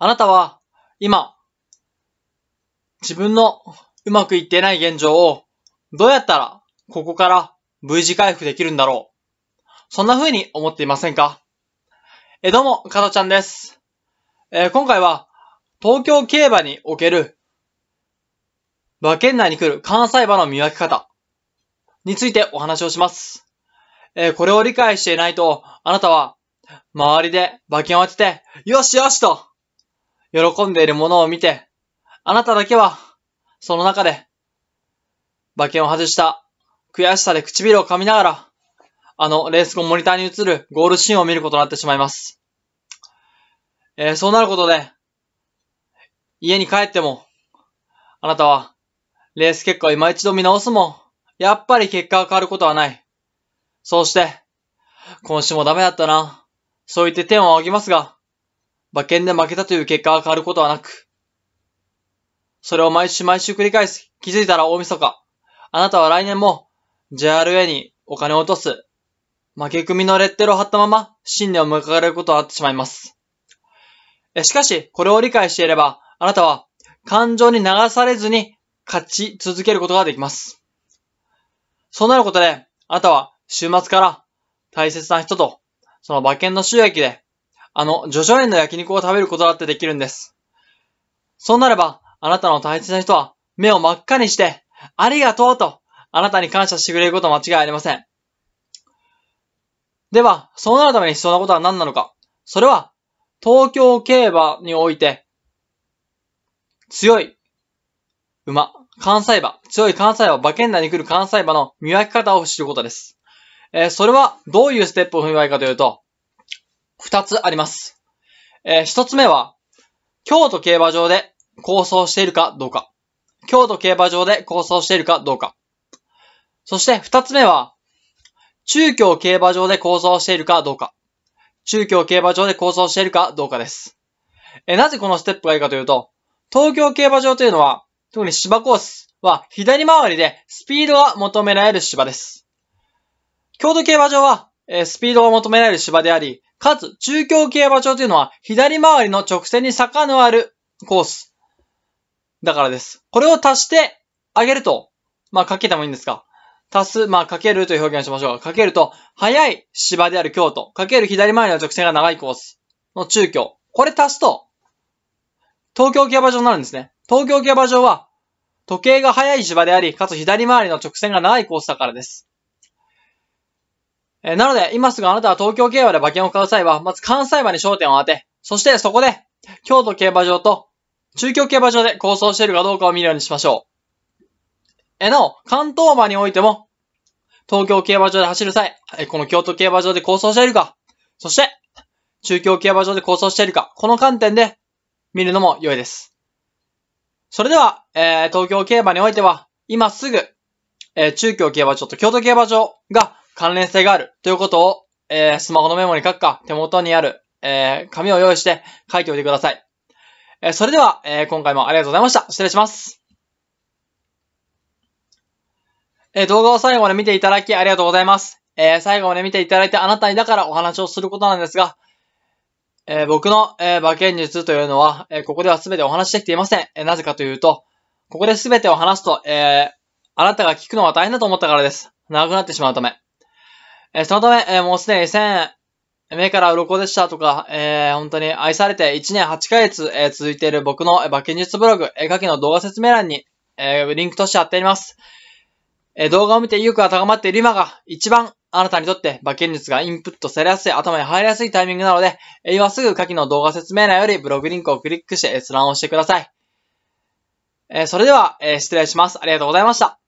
あなたは今、自分のうまくいってない現状をどうやったらここから V 字回復できるんだろう。そんな風に思っていませんかえ、どうも、かたちゃんです。えー、今回は東京競馬における馬券内に来る関西馬の見分け方についてお話をします。えー、これを理解していないと、あなたは周りで馬券を当てて、よしよしと喜んでいるものを見て、あなただけは、その中で、馬券を外した悔しさで唇を噛みながら、あのレース後モニターに映るゴールシーンを見ることになってしまいます。えー、そうなることで、家に帰っても、あなたは、レース結果を今一度見直すも、やっぱり結果が変わることはない。そうして、今週もダメだったな。そう言って天を仰ぎますが、馬券で負けたという結果が変わることはなく、それを毎週毎週繰り返す。気づいたら大晦日。あなたは来年も JRA にお金を落とす。負け組のレッテルを貼ったまま新年を迎えられることはあってしまいます。しかし、これを理解していれば、あなたは感情に流されずに勝ち続けることができます。そうなることで、あなたは週末から大切な人と、その馬券の収益であの、ジ々園の焼肉を食べることだってできるんです。そうなれば、あなたの大切な人は、目を真っ赤にして、ありがとうと、あなたに感謝してくれること間違いありません。では、そうなるために必要なことは何なのかそれは、東京競馬において、強い馬、関西馬、強い関西馬、馬券内に来る関西馬の見分け方を知ることです。えー、それはどういうステップを踏みばいかというと、二つあります。えー、一つ目は、京都競馬場で構想しているかどうか。京都競馬場で構想しているかどうか。そして二つ目は、中京競馬場で構想しているかどうか。中京競馬場で構想しているかどうかです。えー、なぜこのステップがいいかというと、東京競馬場というのは、特に芝コースは左回りでスピードが求められる芝です。京都競馬場は、えー、スピードを求められる芝であり、かつ、中京競馬場というのは、左回りの直線に坂のあるコース。だからです。これを足してあげると、まあ、かけてもいいんですか。足す、まあ、かけるという表現をしましょう。かけると、速い芝である京都、かける左回りの直線が長いコースの中京。これ足すと、東京競馬場になるんですね。東京競馬場は、時計が速い芝であり、かつ左回りの直線が長いコースだからです。えー、なので、今すぐあなたは東京競馬で馬券を買う際は、まず関西馬に焦点を当て、そしてそこで、京都競馬場と中京競馬場で構想しているかどうかを見るようにしましょう。え、なお、関東馬においても、東京競馬場で走る際、この京都競馬場で構想しているか、そして、中京競馬場で構想しているか、この観点で見るのも良いです。それでは、えー、東京競馬においては、今すぐ、えー、中京競馬場と京都競馬場が関連性があるということを、えー、スマホのメモに書くか、手元にある、えー、紙を用意して書いておいてください。えー、それでは、えー、今回もありがとうございました。失礼します。えー、動画を最後まで見ていただきありがとうございます。えー、最後まで見ていただいてあなたにだからお話をすることなんですが、えー、僕の、えー、馬券術というのは、えー、ここでは全てお話しできていません。えー、なぜかというと、ここで全てを話すと、えー、あなたが聞くのは大変だと思ったからです。長くなってしまうため。えー、そのため、えー、もうすでに1000目から鱗でしたとか、えー、本当に愛されて1年8ヶ月、えー、続いている僕の馬券術ブログ、えー、下記の動画説明欄に、えー、リンクとして貼ってあります。えー、動画を見て意欲が高まっている今が一番あなたにとって馬券術がインプットされやすい、頭に入りやすいタイミングなので、えー、今すぐ下記の動画説明欄よりブログリンクをクリックして閲覧をしてください。えー、それでは、えー、失礼します。ありがとうございました。